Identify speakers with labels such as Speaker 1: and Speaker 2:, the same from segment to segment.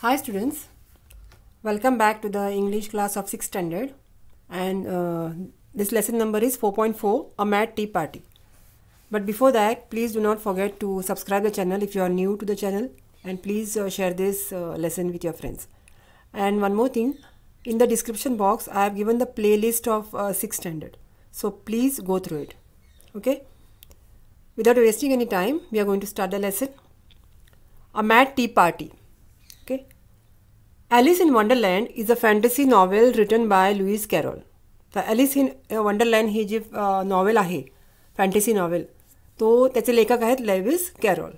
Speaker 1: Hi students, welcome back to the English class of 6th standard and uh, this lesson number is 4.4 a mad tea party. But before that please do not forget to subscribe the channel if you are new to the channel and please uh, share this uh, lesson with your friends. And one more thing, in the description box I have given the playlist of 6th uh, standard. So please go through it. Okay. Without wasting any time we are going to start the lesson. A mad tea party. Alice in Wonderland is a fantasy novel written by Lewis Carroll तर Alice in Wonderland ही जी novel आहे fantasy novel तो त्याचे लेखक आहेत Lewis Carroll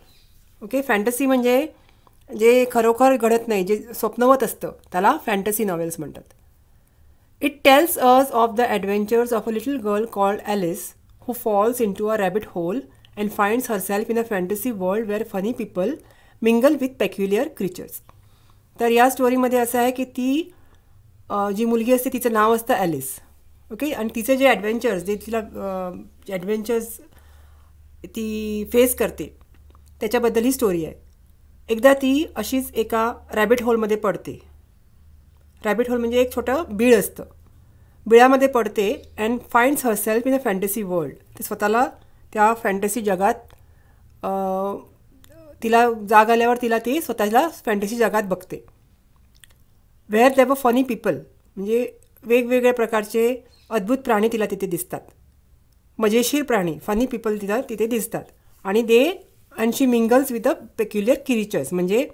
Speaker 1: okay fantasy म्हणजे जे खरोखर घडत नाही जे स्वप्नवत असतं त्याला फॅन्टसी नॉवेल्स म्हणतात it tells us of the adventures of a little girl called Alice who falls into a rabbit hole and finds self in a fantasy world where funny people mingle with peculiar creatures तर या स्टोरीमध्ये असं आहे की ती जी मुलगी असते तिचं नाव असतं ॲलिस ओके आणि तिचे जे ॲडव्हेंचर्स जे तिला ॲडव्हेंचर्स ती फेस करते त्याच्याबद्दल ही स्टोरी आहे एकदा ती अशीच एका रॅबिट होलमध्ये पडते रॅबिट होल म्हणजे एक छोटं बीळ असतं बिळामध्ये पडते and finds herself in a fantasy world ते स्वतःला त्या फँटसी जगात तिला जाग आल्यावर तिला ती स्वतःला फॅन्टसी जगात बघते वेअर देव फनी पीपल म्हणजे वेगवेगळ्या प्रकारचे अद्भुत प्राणी तिला तिथे दिसतात मजेशीर प्राणी फनी पीपल तिला तिथे दिसतात आणि they and she mingles with a peculiar creatures म्हणजे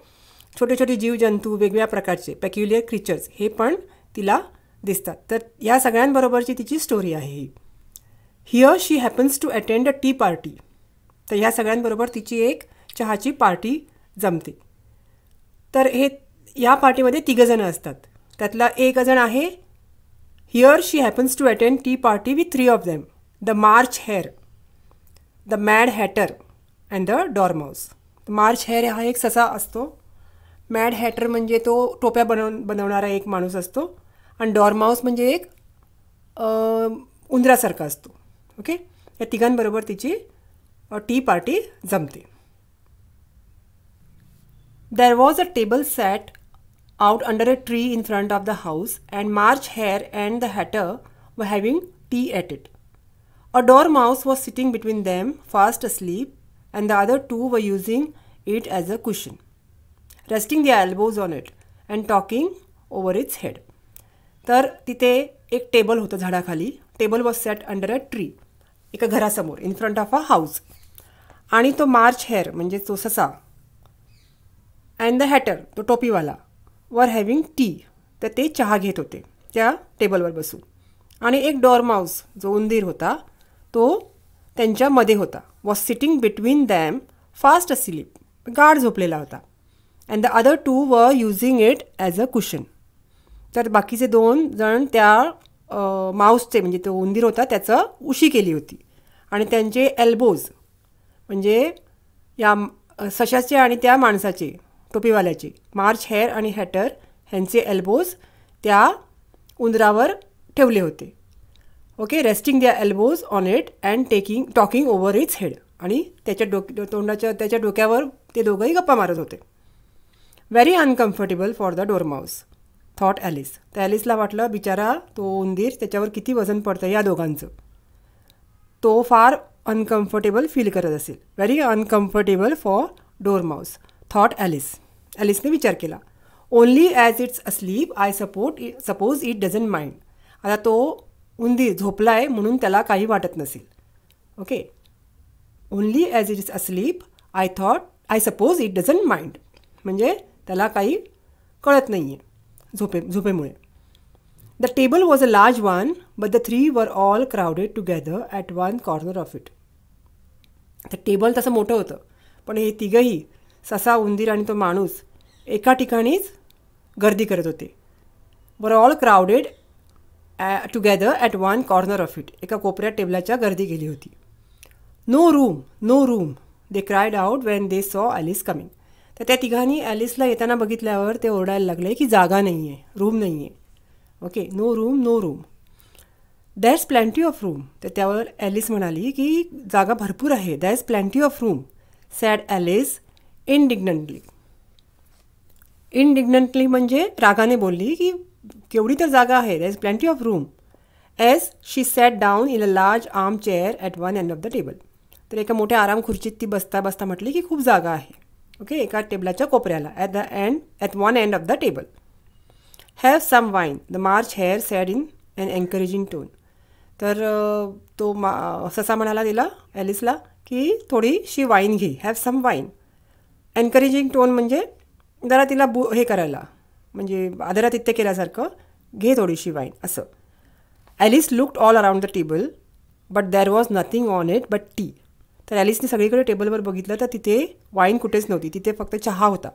Speaker 1: छोटे छोटे जीवजंतू वेगवेगळ्या प्रकारचे पेक्युलर क्रिचर्स हे पण तिला दिसतात तर या सगळ्यांबरोबरची तिची स्टोरी आहे ही here she happens to attend a tea party तर ह्या सगळ्यांबरोबर तिची एक चहाची पार्टी जमते तर हे या पार्टीमध्ये तिघंजणं असतात त्यातला एक जण आहे here she happens to attend tea party with three of them the March Hare the Mad Hatter and the the March Hare हा एक ससा असतो मॅड हॅटर म्हणजे तो टोप्या बनव बनवणारा एक माणूस असतो आणि डॉरमाऊस म्हणजे एक उंदरासारखा असतो ओके या तिघांबरोबर तिची टी पार्टी जमते There was a table set out under a tree in front of the house, and March Hare and the Hatter were having tea at it. A dormouse was sitting between them, fast asleep, and the other two were using it as a cushion, resting their elbows on it and talking over its head. तर तिथे एक table होतं झाडाखाली table was set under a tree एका घरासमोर in front of a house आणि तो March hair म्हणजे तो ससा अँड द हॅटर तो टोपीवाला वर हॅविंग टी तर ते चहा घेत होते त्या टेबलवर बसून आणि एक डॉरमाऊस जो उंदीर होता तो त्यांच्यामध्ये होता was sitting between them fast asleep गार्ड झोपलेला होता and the other two were using it as a cushion तर बाकीचे दोन जण त्या माऊसचे म्हणजे तो उंदीर होता त्याचं उशी केली होती आणि त्यांचे एल्बोज म्हणजे या सशाचे आणि त्या माणसाचे टोपीवाल्याची मार्च हेअर आणि हॅटर ह्यांचे एल्बोज त्या उंदरावर ठेवले होते okay resting their elbows on it and taking talking over its head आणि त्याच्या डोक तोंडाच्या त्याच्या डोक्यावर ते दोघंही गप्पा मारत होते very uncomfortable for the Dormouse thought Alice तर ॲलिसला वाटलं बिचारा तो उंदीर त्याच्यावर किती वजन पडतं या दोघांचं तो फार अनकम्फर्टेबल फील करत असेल very uncomfortable for Dormouse thought Alice ॲलिसने विचार केला only as it's asleep I support suppose it doesn't mind आता तो उंदीर झोपला आहे म्हणून त्याला काही वाटत नसेल okay only as it's asleep I thought I suppose it doesn't mind म्हणजे त्याला काही कळत नाही आहे झोपे झोपेमुळे the table was a large one but the three were all crowded together at one corner of it तर टेबल तसं मोठं होतं पण हे तिघंही ससा उंदीर आणि तो माणूस एका ठिकाणीच गर्दी करत होते were all crowded together at one corner of it एका कोपऱ्या टेबलाच्या गर्दी गेली होती no room no room they cried out when they saw Alice coming तर त्या तिघांनी ॲलिसला येताना बघितल्यावर ते ओरडायला लागले की जागा नाही आहे रूम नाही आहे okay no room no room there is plenty of room तर त्यावर ॲलिस म्हणाली की जागा भरपूर आहे there's is plenty of room said Alice indignantly indignantly म्हणजे रागाने बोलली की केवढी तर जागा आहे there is plenty of room as she sat down in a large armchair at one end of the table तर एका मोठ्या आराम खुर्चीत ती बसता बसता म्हटली की खूप जागा आहे ओके एका टेबलाच्या कोपऱ्याला at the end at one end of the table have some wine the March Hare said in an encouraging tone तर तो मा ससा म्हणायला दिला ॲलिसला की थोडीशी वाईन घे have some wine encouraging tone म्हणजे जरा तिला बु हे करायला म्हणजे आदरातिथ्य केल्यासारखं घे थोडीशी वाईन असं Alice looked all around the table but there was nothing on it but tea तर ॲलिसने सगळीकडे टेबलवर बघितलं तर तिथे वाईन कुठेच नव्हती तिथे फक्त चहा होता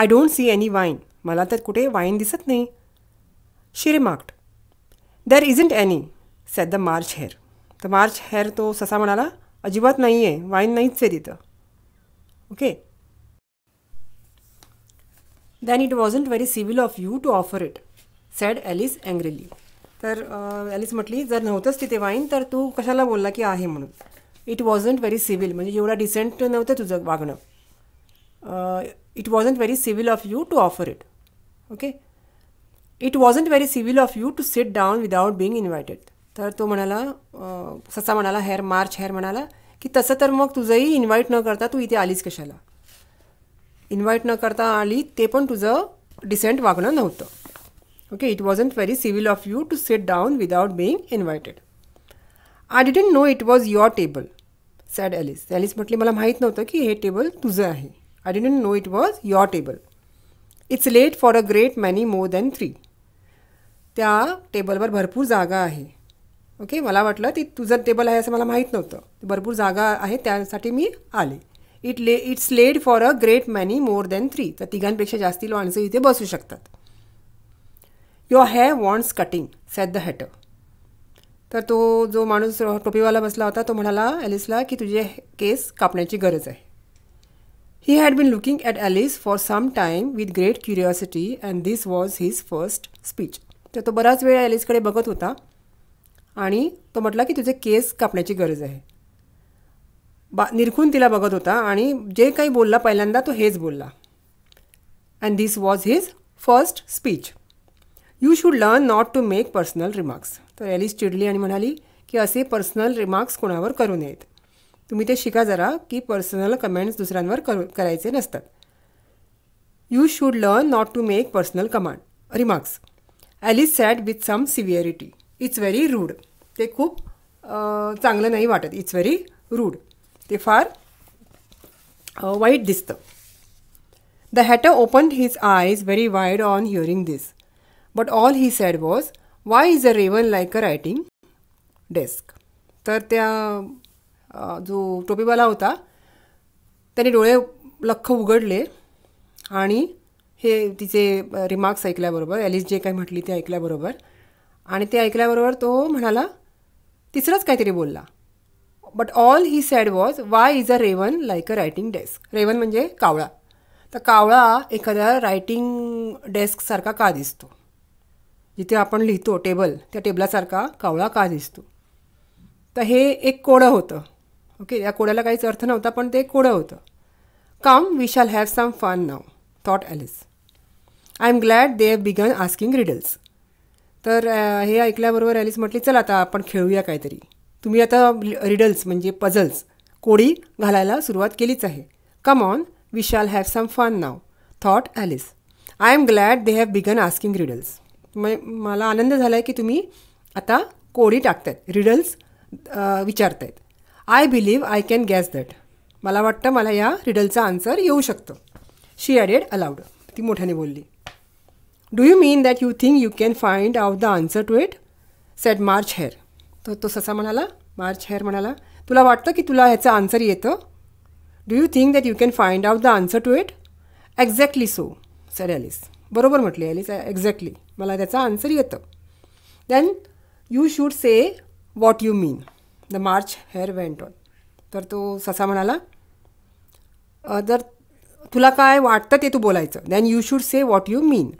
Speaker 1: I don't see any wine मला तर कुठे वाईन दिसत नाही she remarked there isn't any said the March Hare तर मार्च हेअर तो ससा म्हणाला अजिबात नाही आहे वाईन नाहीच आहे तिथं okay then it wasn't very civil of you to offer it said Alice angrily तर ॲलिस म्हटली जर नव्हतंच तिथे वाईन तर तू कशाला बोलला की आहे म्हणून इट वॉजंट व्हेरी सिव्हिल म्हणजे एवढा डिसेंट नव्हतं तुझं वागणं it wasn't very civil of you to offer it okay it wasn't very civil of you to sit down without being invited तर तो म्हणाला ससा म्हणाला हेअर मार्च हेअर म्हणाला की तसं तर मग तुझंही इन्व्हाइट न करता तू इथे आलीस कशाला इन्व्हाइट न करता आली ते पण तुझं डिसेंट वागणं नव्हतं okay it wasn't very civil of you to set down without being invited I didn't know it was your table said Alice Alice म्हटली मला माहीत नव्हतं की हे टेबल तुझं आहे I didn't know it was your table it's laid for a great many more than three त्या टेबलवर भरपूर जागा आहे ओके मला वाटलं ती तुझं टेबल आहे असं मला माहीत नव्हतं भरपूर जागा आहे त्यासाठी मी आले इट ले it's laid for a great many more than three तर तिघांपेक्षा जास्ती माणसं इथे बसू शकतात your hair wants cutting said the Hatter तर तो जो माणूस टोपीवाला बसला होता तो म्हणाला ॲलिसला की तुझे केस कापण्याची गरज आहे he had been looking at Alice for some time with great curiosity and this was his first speech तर तो बराच वेळ ॲलिसकडे बघत होता आणि तो म्हटला की तुझे केस कापण्याची गरज आहे बा निरखून तिला बघत होता आणि जे काही बोलला पहिल्यांदा तो हेच बोलला and this was his first speech you should learn not to make personal remarks तर ॲलिस चिडली आणि म्हणाली की असे पर्सनल रिमार्क्स कोणावर करू नयेत तुम्ही ते शिका जरा की पर्सनल कमेंट्स दुसऱ्यांवर करू करायचे नसतात you should learn not to make personal command remarks Alice said with some severity it's very rude ते खूप चांगलं नाही वाटत इट्स व्हेरी रूड ते फार वाईट दिसतं the Hatter opened his eyes very wide on hearing this but all he said was why is a raven like a writing desk तर त्या जो टोपीवाला होता त्याने डोळे लख उघडले आणि हे तिचे रिमार्क्स ऐकल्याबरोबर ॲलिस जे काही म्हटली ते ऐकल्याबरोबर आणि ते ऐकल्याबरोबर तो म्हणाला तिसरंच काहीतरी बोलला but all he said was why is a raven like a writing desk raven म्हणजे कावळा तर कावळा एखाद्या रायटिंग डेस्कसारखा का दिसतो जिथे आपण लिहितो टेबल त्या टेबलासारखा कावळा का दिसतो तर हे एक कोडं होतं ओके या कोड्याला काहीच अर्थ नव्हता पण ते कोडं होतं come we shall have some fun now thought Alice I am glad they have begun asking riddles तर हे ऐकल्याबरोबर ॲलिस म्हटली चला आता आपण खेळूया काहीतरी तुम्ही आता रिडल्स म्हणजे पझल्स कोडी घालायला सुरुवात केलीच आहे come on we shall have some fun now thought Alice I am glad they have begun asking riddles म मला आनंद झाला आहे की तुम्ही आता कोडी टाकतायत रिडल्स विचारतायत I believe I can guess that मला वाटतं मला या रिडलचा आन्सर येऊ शकतो शी ॲडेड अलाउड ती मोठ्याने बोलली do you mean that you think you can find out the answer to it said March Hare तर तो ससा म्हणाला मार्च हेअर म्हणाला तुला वाटतं की तुला ह्याचं आन्सर येतं do you think that you can find out the answer to it exactly so said Alice बरोबर म्हटली ॲलिस एक्झॅक्टली मला त्याचा आन्सर येतं then you should say what you mean the March Hare went on तर तो ससा म्हणाला जर तुला काय वाटतं ते तू बोलायचं then you should say what you mean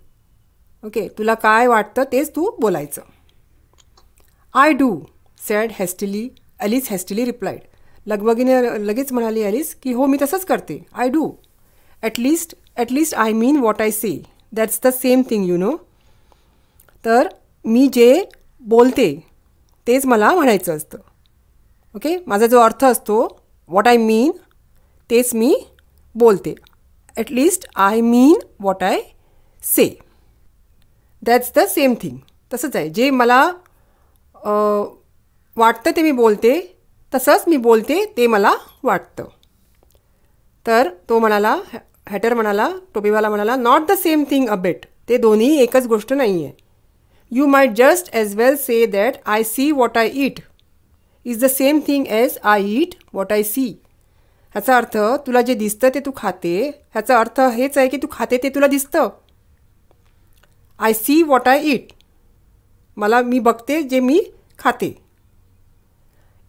Speaker 1: okay तुला काय वाटतं तेच तू बोलायचं I do said hastily Alice hastily replied लगबगीने लगेच म्हणाली अलीस की हो मी तसंच करते I do at least at least I mean what I say that's the same thing you know तर मी जे बोलते तेच मला म्हणायचं असतं ओके माझा जो अर्थ असतो वॉट आय मीन तेच मी बोलते at least I mean what I say that's the same thing तसंच आहे जे मला वाटतं ते मी बोलते तसंच मी बोलते ते मला वाटतं तर तो म्हणाला हॅटर म्हणाला टोपीवाला म्हणाला not the same thing a bit ते दोन्ही एकच गोष्ट नाही आहे you my just as well say that I see what I eat is the same thing as I eat what I see ह्याचा अर्थ तुला जे दिसतं ते तू खाते ह्याचा अर्थ हेच आहे की तू खाते ते तुला दिसतं I see what I eat मला मी बघते जे मी खाते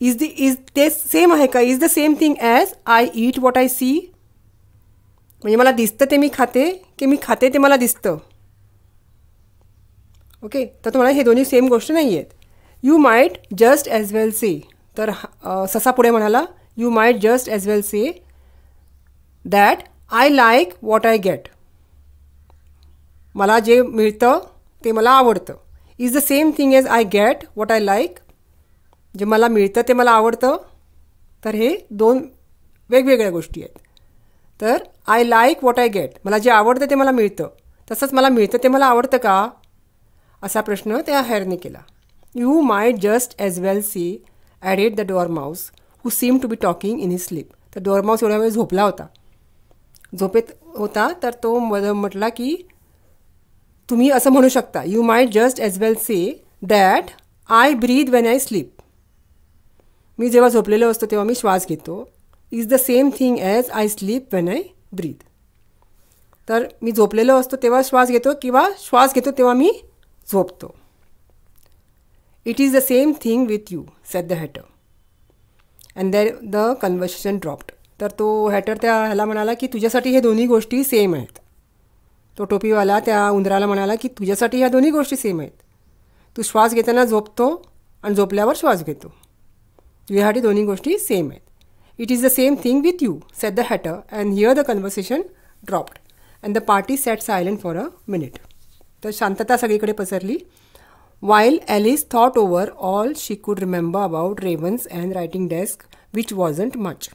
Speaker 1: इज द इज ते सेम आहे का is the same thing as I eat what I see म्हणजे मला दिसतं ते मी खाते की मी खाते ते मला दिसतं ओके तर तुम्हाला हे दोन्ही सेम गोष्ट नाही आहेत you might just as well say तर ससा पुढे म्हणाला you might just as well say that I like what I get मला जे मिळतं ते मला आवडतं is the same thing as I get what I like जे मला मिळतं ते मला आवडतं तर हे दोन वेगवेगळ्या गोष्टी आहेत तर I like what I get मला जे आवडतं ते मला मिळतं तसंच मला मिळतं ते मला आवडतं का असा प्रश्न त्या हॅरने केला you my just as well say added the dormouse who seem to be talking in his sleep तर डोअर माऊस एवढ्या वेळ झोपला होता झोपेत होता तर तो म्हटला की तुम्ही असं म्हणू शकता you my just as well say that I breathe when I sleep मी जेव्हा झोपलेलो असतो तेव्हा मी श्वास घेतो is the same thing as I sleep when I breathe तर मी झोपलेलो असतो तेव्हा श्वास घेतो किंवा श्वास घेतो तेव्हा मी झोपतो it is the same thing with you set the हॅटर and there the conversation dropped तर तो हॅटर त्या ह्याला म्हणाला की तुझ्यासाठी हे दोन्ही गोष्टी सेम आहेत तो टोपीवाला त्या उंदराला म्हणाला की तुझ्यासाठी ह्या दोन्ही गोष्टी सेम आहेत तू श्वास घेताना झोपतो आणि झोपल्यावर श्वास घेतो तुझ्यासाठी दोन्ही गोष्टी सेम आहेत it is the same thing with you set the हॅटर and here the conversation dropped and the party set silent for a minute तर शांतता सगळीकडे पसरली while Alice thought over all she could remember about ravens and writing desk which wasn't much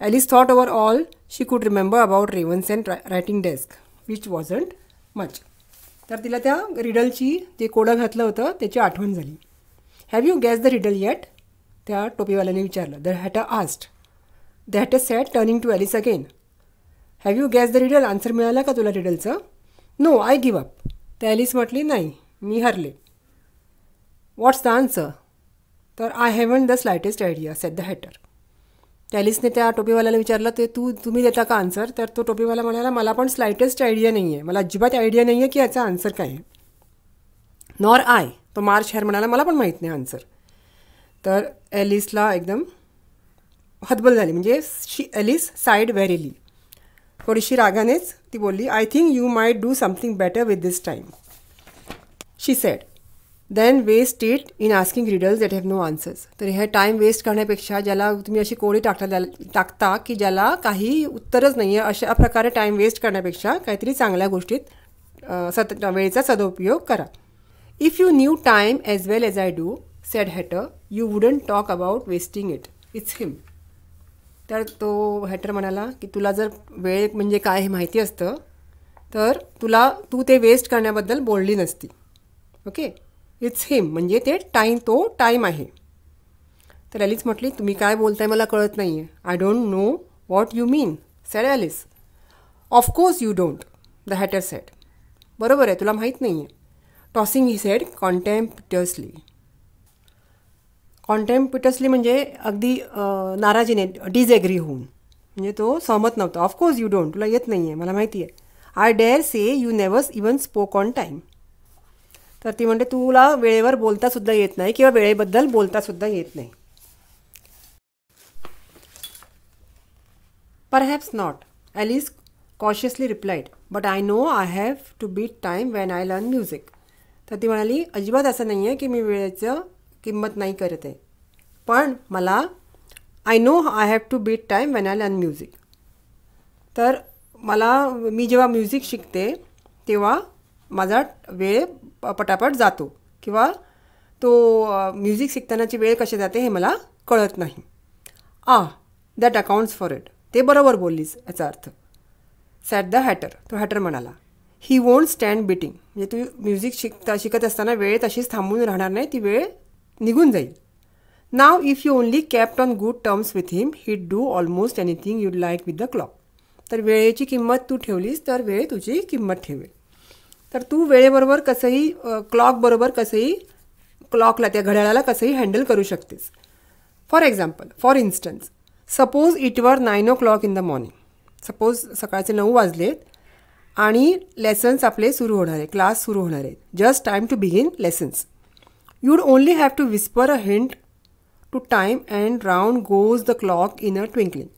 Speaker 1: Alice thought over all she could remember about ravens and writing desk which wasn't much तर तिला त्या रिडलची जे कोडं घातलं होतं त्याची आठवण झाली have you guessed the riddle yet त्या टोपीवाल्याने विचारलं the Hatter asked the Hatter said turning to Alice again have you guessed the riddle answer मिळाला का तुला रिडलचं नो आय गिव अप त्या ॲलिस म्हटली नाही मी हरले वॉट्स द आन्सर तर I haven't the slightest idea said the Hatter टॅलिसने त्या टोपीवाल्याला विचारलं ते तू तुम्ही देता का आन्सर तर तो टोपीवाला म्हणाला मला पण स्लाइटेस्ट आयडिया नाही आहे मला अजिबात आयडिया नाही आहे की याचा आन्सर काय आहे नॉर आय तो मार्च हॅर म्हणाला मला पण माहीत नाही आन्सर तर ॲलिसला एकदम हतबल झाली म्हणजे शी ॲलिस साईड व्हॅरिली थोडीशी रागानेच ती बोलली I think you might do something better with this time she said than waste it in asking riddles that have no answers तर हे टाईम वेस्ट करण्यापेक्षा ज्याला तुम्ही अशी कोळी टाकता टाकता की ज्याला काही उत्तरच नाही आहे अशा प्रकारे टाईम वेस्ट करण्यापेक्षा काहीतरी चांगल्या गोष्टीत सत वेळेचा सदुपयोग करा if you knew time as well as I do said Hatter you wouldn't talk about wasting it it's him तर तो हॅटर म्हणाला की तुला जर वेळ म्हणजे काय हे माहिती असतं तर तुला तू ते वेस्ट करण्याबद्दल बोलली नसती ओके इट्स हिम म्हणजे ते टाईम तो टाईम आहे तर ॲलिस म्हटली तुम्ही काय बोलताय मला कळत नाही आहे I don't know what you mean said Alice of course you don't the Hatter said बरोबर आहे तुला माहीत नाही आहे टॉसिंग ही सेड कॉन्टेम्प्युटर्सली कॉन्टेम्प्युटर्सली म्हणजे अगदी नाराजीने डिजॅग्री होऊन म्हणजे तो सहमत नव्हता ऑफकोर्स यू डोंट तुला येत नाही आहे मला माहिती आहे I dare say you never even spoke on time तर ती म्हणते तुला वेळेवर बोलता सुद्धा येत नाही किंवा वेळेबद्दल बोलतासुद्धा येत नाही perhaps not Alice cautiously replied but I know I have to beat time when I learn music तर ती म्हणाली अजिबात असं नाही आहे की मी वेळेचं किंमत नाही करत आहे पण मला I know I have to beat time when I learn music तर मला मी जेव्हा म्युझिक शिकते तेव्हा माझा वेळ पटापट जातो किंवा तो म्युझिक शिकतानाची वेळ कशी जाते हे मला कळत नाही ah that accounts for it ते बरोबर बोललीस याचा अर्थ सॅट द हॅटर तो हॅटर म्हणाला ही वोंट स्टँड बिटिंग म्हणजे तू म्युझिक शिकता शिकत असताना वेळ तशीच थांबून राहणार नाही ती वेळ निघून जाईल now if you only kept on good terms with him he do almost anything you like with the clock तर वेळेची किंमत तू ठेवलीस तर वेळ तुझी किंमत ठेवेल तर तू वेळेबरोबर कसंही क्लॉकबरोबर कसंही क्लॉकला त्या घड्याळाला कसंही हँडल करू शकतेस for example for instance suppose it were nine o'clock in the morning suppose सकाळचे नऊ वाजलेत आणि लेसन्स आपले सुरू होणार आहे क्लास सुरू होणार आहेत just time to begin lessons you would only have to whisper a hint to time and round goes the clock in a twinkling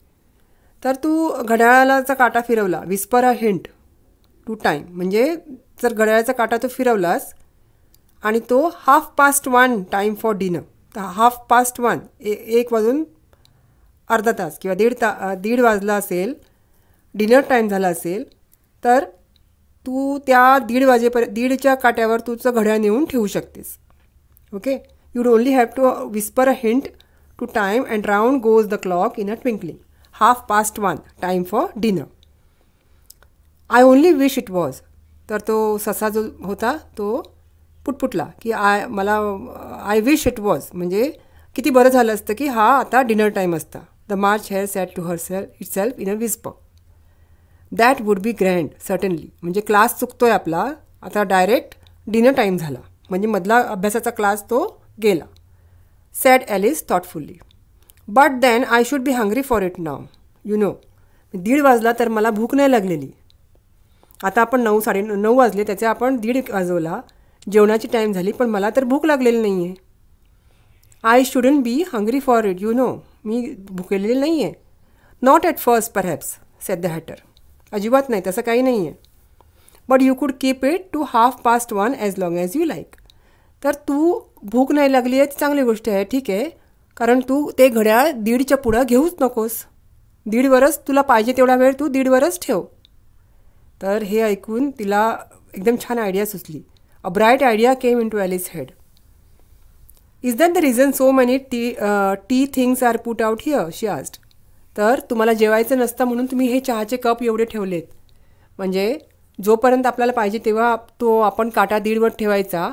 Speaker 1: तर तू घड्याळालाचा काटा फिरवला whisper a hint to time म्हणजे जर घड्याळाचा काटा तो फिरवलास आणि तो half past one time for dinner तर हाफ पास्ट वन ए एक वाजून अर्धा तास किंवा दीड ता दीड वाजला असेल डिनर टाईम झाला असेल तर तू त्या दीड वाजेपर्यंत दीडच्या काट्यावर तुझं घड्याळ नेऊन ठेवू शकतेस okay you only have to whisper a hint to time and round goes the clock in a twinkling half past one time for dinner I only wish it was तर तो ससा जो होता तो पुटपुटला की आय मला आय विश इट वॉज म्हणजे किती बरं झालं असतं की हा आता डिनर टाईम असता the March Hare said to her self itself in a whisper that would be grand certainly म्हणजे क्लास चुकतो आहे आपला आता डायरेक्ट डिनर टाईम झाला म्हणजे मधला अभ्यासाचा क्लास तो गेला said Alice thoughtfully but then I should be hungry for it now you know दीड वाजला तर मला भूक नाही लागलेली आता आपण नऊ साडे नऊ वाजले त्याचे आपण दीड वाजवला जेवणाची टाईम झाली पण मला तर भूक लागलेली नाही आहे I shouldn't be hungry for it you know मी भुकेलेली नाही आहे not at first perhaps said the Hatter अजिबात नाही तसं काही नाही आहे but you could keep it to half past one as long as you like तर तू भूक नाही लागली आहे ती चांगली गोष्ट आहे ठीक आहे कारण तू ते घड्याळ दीडच्या पुढं घेऊच नकोस दीडवरच तुला पाहिजे तेवढा वेळ तू दीडवरच ठेव तर हे ऐकून तिला एकदम छान आयडिया सुचली a bright idea came into Alice head is that the reason so many tea tea things are put out here she asked तर तुम्हाला जेवायचं नसतं म्हणून तुम्ही हे चहाचे कप एवढे ठेवलेत म्हणजे जोपर्यंत आपल्याला पाहिजे तेव्हा तो आपण काटा वट ठेवायचा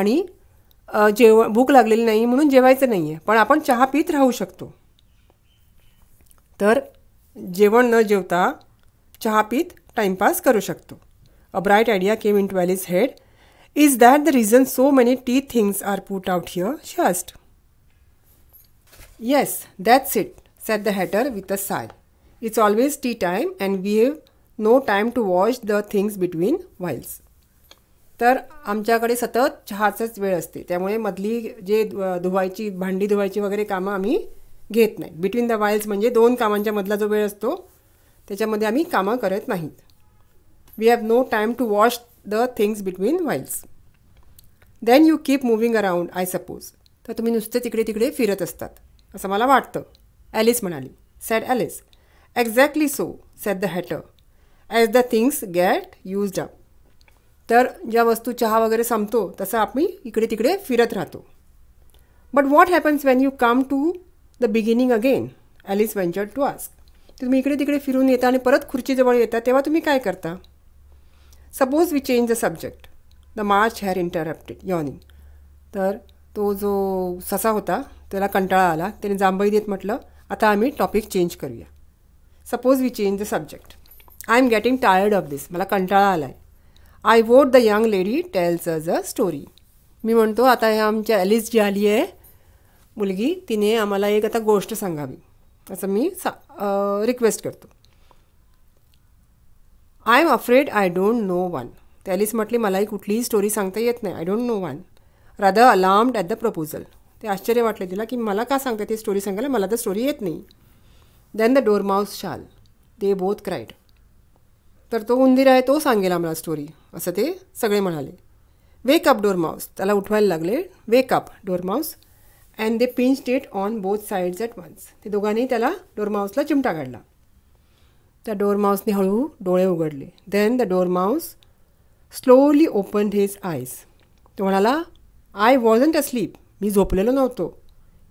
Speaker 1: आणि जेव भूक लागलेली नाही म्हणून जेवायचं नाही आहे पण आपण चहा पीत राहू शकतो तर जेवण न जेवता चहा पीत टाइमपास करू शकतो a bright idea came into his head is that the reason so many tea things are put out here she asked yes that's it said the Hatter with a sigh it's always tea time and we have no time to wash the things between whiles तर आमच्याकडे सतत चहाचाच वेळ असते त्यामुळे मधली जे धुवायची भांडी धुवायची वगैरे कामं आम्ही घेत नाही बिटवीन द वाईल्स म्हणजे दोन कामांच्या मधला जो वेळ असतो त्याच्यामध्ये आम्ही कामं करत नाहीत we have no time to wash the things between whiles then you keep moving around I suppose तर तुम्ही नुसते तिकडे तिकडे फिरत असतात असं मला वाटतं ॲलिस म्हणाली said Alice exactly so said the Hatter as the things get used up तर ज्या वस्तू चहा वगैरे संपतो तसं आम्ही इकडे तिकडे फिरत राहतो but what happens when you come to the beginning again Alice venture to ask तुम्ही इकडे तिकडे फिरून येता आणि परत खुर्चीजवळ येता तेव्हा तुम्ही काय करता suppose we change the subject the March Hare interrupted yawning तर तो जो ससा होता त्याला कंटाळा आला त्याने जांभई देत म्हटलं आता आम्ही टॉपिक चेंज करूया suppose we change the subject I am getting tired of this मला कंटाळा आला आहे I vote the young lady tells us a story मी म्हणतो आता ह्या आमच्या ॲलिस जी आली आहे मुलगी तिने आम्हाला एक आता गोष्ट सांगावी असं मी सा रिक्वेस्ट करतो I am afraid I don't know one त्यालीच म्हटली मलाही कुठलीही स्टोरी सांगता येत नाही I don't know one rather alarmed at the proposal ते आश्चर्य वाटले तिला की मला का सांगता ती स्टोरी सांगायला मला तर स्टोरी येत नाही दॅन द डोर माऊस शाल दे बोथ क्राईड तर तो उंदीर आहे तो सांगेल आम्हाला स्टोरी असं ते सगळे म्हणाले वेक अप डोर माऊस त्याला उठवायला लागले wake up dormouse and they pinched it on both sides at once ते दोघांनी त्याला डोरमाऊसला चिमटा काढला त्या डोरमाऊसने हळूहळू डोळे उघडले then the mouse slowly open his eyes तो म्हणाला आय वॉजंट अ स्लीप मी झोपलेलो नव्हतो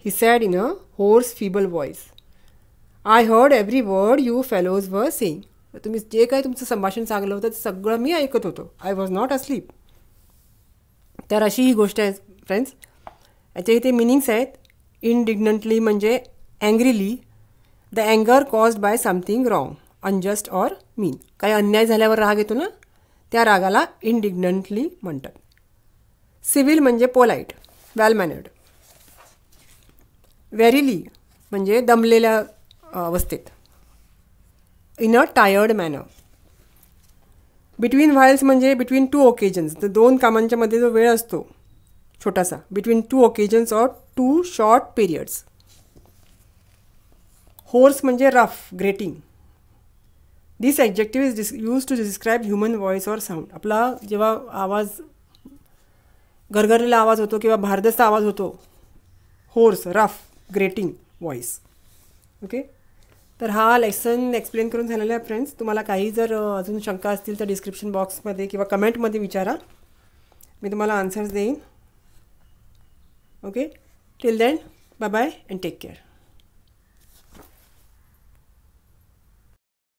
Speaker 1: he said in a hoarse feeble voice I heard every word you fellows were saying तुम्ही जे काही तुमचं संभाषण सांगलं होतं ते सगळं मी ऐकत होतो I was not asleep तर अशी ही गोष्ट आहे फ्रेंड्स याचे इथे मिनिंग्स आहेत इनडिग्नंटली म्हणजे अँग्रिली द अँगर caused by something wrong unjust or mean काही अन्याय झाल्यावर राग येतो ना त्या रागाला इनडिग्नंटली म्हणतात सिव्हिल म्हणजे पोलाईट वेल मॅनर्ड व्हेरिली म्हणजे दमलेल्या अवस्थेत in a tired manner between whiles म्हणजे बिटवीन टू ओकेजन्स तर दोन कामांच्यामध्ये जो वेळ असतो छोटासा between two occasions or two short periods hoarse म्हणजे rough grating this objective is this used to describe human voice or sound आपला जेव्हा आवाज गरगरलेला आवाज होतो किंवा भारदस्त आवाज होतो hoarse rough grating voice okay तर हा लेसन एक्सप्लेन करून झालेला आहे फ्रेंड्स तुम्हाला काही जर अजून शंका असतील तर डिस्क्रिप्शन बॉक्समध्ये किंवा कमेंटमध्ये विचारा मी तुम्हाला आन्सर्स देईन okay till then bye bye and take care